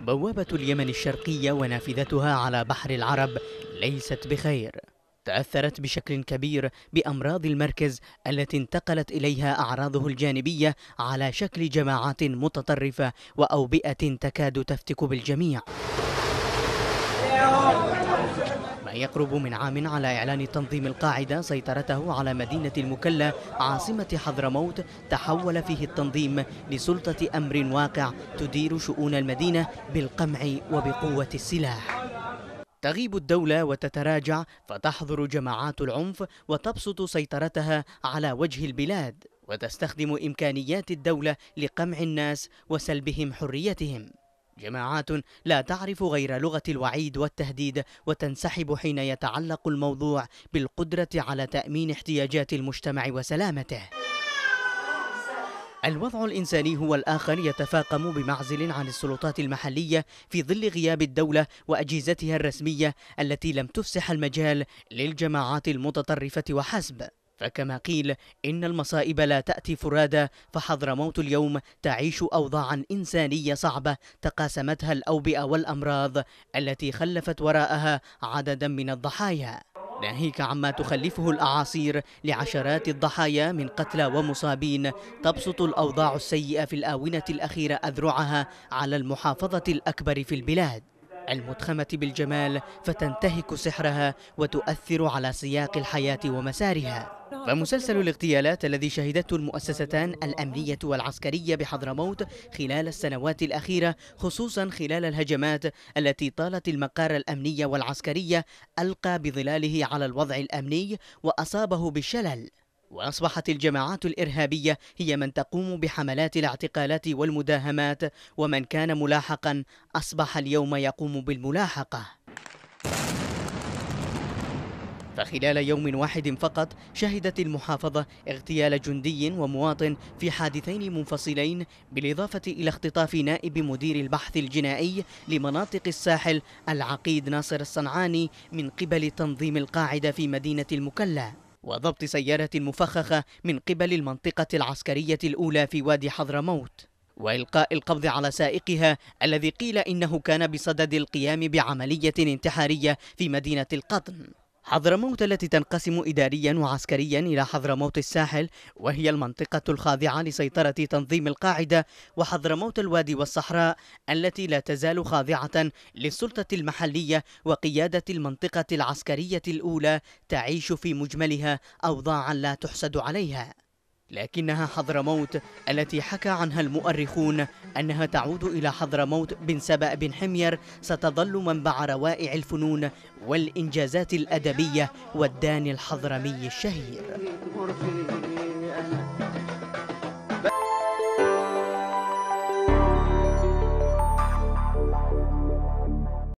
بوابة اليمن الشرقية ونافذتها على بحر العرب ليست بخير تأثرت بشكل كبير بأمراض المركز التي انتقلت إليها أعراضه الجانبية على شكل جماعات متطرفة وأوبئة تكاد تفتك بالجميع ما يقرب من عام على إعلان تنظيم القاعدة سيطرته على مدينة المكلا عاصمة حضرموت تحول فيه التنظيم لسلطة أمر واقع تدير شؤون المدينة بالقمع وبقوة السلاح تغيب الدولة وتتراجع فتحظر جماعات العنف وتبسط سيطرتها على وجه البلاد وتستخدم إمكانيات الدولة لقمع الناس وسلبهم حريتهم جماعات لا تعرف غير لغة الوعيد والتهديد وتنسحب حين يتعلق الموضوع بالقدرة على تأمين احتياجات المجتمع وسلامته الوضع الإنساني هو الآخر يتفاقم بمعزل عن السلطات المحلية في ظل غياب الدولة وأجهزتها الرسمية التي لم تفسح المجال للجماعات المتطرفة وحسب فكما قيل إن المصائب لا تأتي فرادى فحضرموت اليوم تعيش أوضاعا إنسانية صعبة تقاسمتها الأوبئة والأمراض التي خلفت وراءها عددا من الضحايا ناهيك عما تخلفه الأعاصير لعشرات الضحايا من قتلى ومصابين تبسط الأوضاع السيئة في الآونة الأخيرة أذرعها على المحافظة الأكبر في البلاد المتخمة بالجمال فتنتهك سحرها وتؤثر على سياق الحياة ومسارها فمسلسل الاغتيالات الذي شهدته المؤسستان الأمنية والعسكرية بحضرموت خلال السنوات الأخيرة خصوصا خلال الهجمات التي طالت المقار الأمنية والعسكرية ألقى بظلاله على الوضع الأمني وأصابه بالشلل وأصبحت الجماعات الإرهابية هي من تقوم بحملات الاعتقالات والمداهمات ومن كان ملاحقا أصبح اليوم يقوم بالملاحقة فخلال يوم واحد فقط شهدت المحافظة اغتيال جندي ومواطن في حادثين منفصلين بالإضافة إلى اختطاف نائب مدير البحث الجنائي لمناطق الساحل العقيد ناصر الصنعاني من قبل تنظيم القاعدة في مدينة المكلا وضبط سيارة مفخخة من قبل المنطقة العسكرية الأولى في وادي حضرموت وإلقاء القبض على سائقها الذي قيل إنه كان بصدد القيام بعملية انتحارية في مدينة القطن حضرموت التي تنقسم إداريا وعسكريا إلى حضرموت الساحل وهي المنطقة الخاضعة لسيطرة تنظيم القاعدة وحضرموت الوادي والصحراء التي لا تزال خاضعة للسلطة المحلية وقيادة المنطقة العسكرية الأولى تعيش في مجملها أوضاعا لا تحسد عليها لكنها حضرموت التي حكى عنها المؤرخون أنها تعود إلى حضرموت بن سبأ بن حمير ستظل منبع روائع الفنون والإنجازات الأدبية والداني الحضرمي الشهير